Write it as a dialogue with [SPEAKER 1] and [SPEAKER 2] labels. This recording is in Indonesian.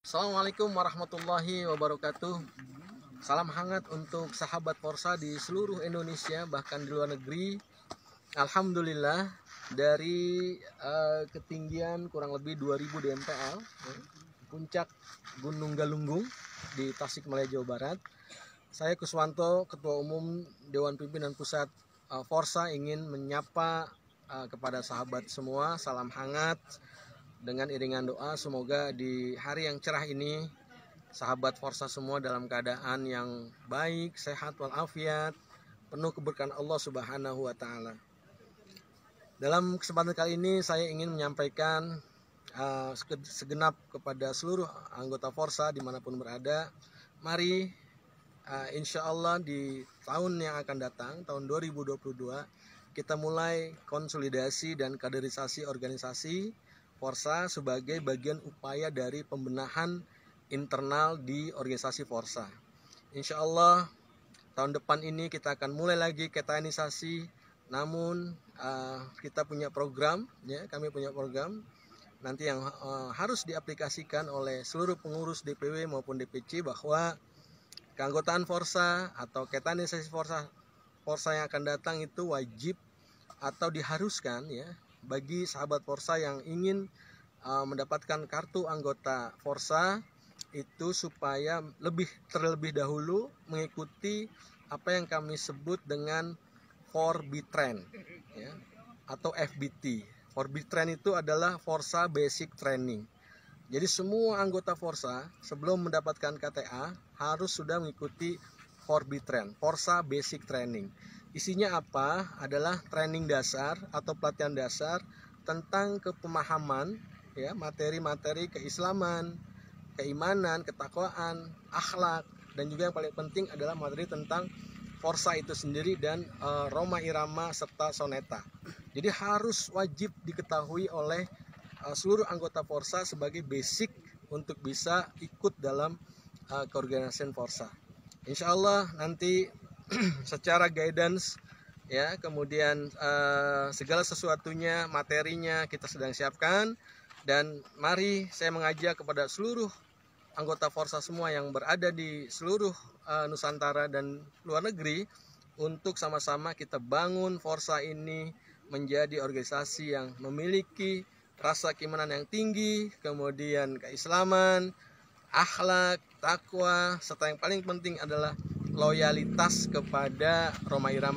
[SPEAKER 1] Assalamualaikum warahmatullahi wabarakatuh. Salam hangat untuk sahabat Forsa di seluruh Indonesia bahkan di luar negeri. Alhamdulillah dari uh, ketinggian kurang lebih 2000 dmpl puncak Gunung Galunggung di Tasikmalaya Jawa Barat. Saya Kuswanto, Ketua Umum Dewan Pimpinan Pusat uh, Forsa ingin menyapa uh, kepada sahabat semua salam hangat dengan iringan doa semoga di hari yang cerah ini sahabat Forsa semua dalam keadaan yang baik, sehat walafiat, penuh keberkahan Allah Subhanahu wa taala. Dalam kesempatan kali ini saya ingin menyampaikan uh, segenap kepada seluruh anggota Forsa dimanapun berada. Mari uh, insya Allah di tahun yang akan datang, tahun 2022, kita mulai konsolidasi dan kaderisasi organisasi Forsa sebagai bagian upaya dari pembenahan internal di organisasi Forsa. Insya Allah tahun depan ini kita akan mulai lagi ketanisasi, namun eh, kita punya program, ya kami punya program nanti yang eh, harus diaplikasikan oleh seluruh pengurus DPW maupun DPC bahwa keanggotaan Forsa atau ketanisasi Forsa Forsa yang akan datang itu wajib atau diharuskan ya bagi sahabat Forsa yang ingin uh, mendapatkan kartu anggota Forsa itu supaya lebih terlebih dahulu mengikuti apa yang kami sebut dengan 4B ya, atau FBT. 4B itu adalah Forsa Basic Training. Jadi semua anggota Forsa sebelum mendapatkan KTA harus sudah mengikuti 4B Forsa Basic Training. Isinya apa? Adalah training dasar atau pelatihan dasar tentang kepemahaman ya materi-materi keislaman, keimanan, ketakwaan, akhlak dan juga yang paling penting adalah materi tentang Forsa itu sendiri dan e, Roma Irama serta Soneta. Jadi harus wajib diketahui oleh e, seluruh anggota Forsa sebagai basic untuk bisa ikut dalam e, keorganisasian Forsa. Insya Allah nanti secara guidance ya kemudian uh, segala sesuatunya materinya kita sedang siapkan dan mari saya mengajak kepada seluruh anggota Forsa semua yang berada di seluruh uh, Nusantara dan luar negeri untuk sama-sama kita bangun Forsa ini menjadi organisasi yang memiliki rasa keimanan yang tinggi, kemudian keislaman, akhlak, takwa, serta yang paling penting adalah loyalitas kepada Roma Irama